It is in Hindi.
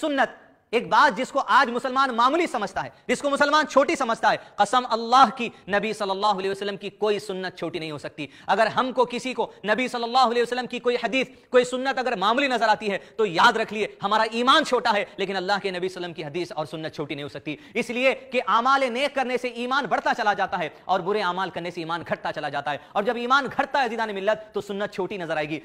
सुन्नत एक बात जिसको आज मुसलमान मामूली समझता है जिसको मुसलमान छोटी समझता है कसम अल्लाह की नबी सल्लल्लाहु अलैहि वसल्लम की कोई सुन्नत छोटी नहीं हो सकती अगर हमको किसी को नबी सल्लल्लाहु अलैहि वसल्लम की कोई हदीस कोई सुन्नत अगर मामूली नजर आती है तो याद रख लिए हमारा ईमान छोटा है लेकिन अल्लाह के नबी वसलम की हदीस और सुन्नत छोटी नहीं हो सकती इसलिए कि आमाल नेक करने से ईमान बढ़ता चला जाता है और बुरे आमाल करने से ईमान घटता चला जाता है और जब ईमान घटता है दीदान मिलत तो सुन्नत छोटी नजर आएगी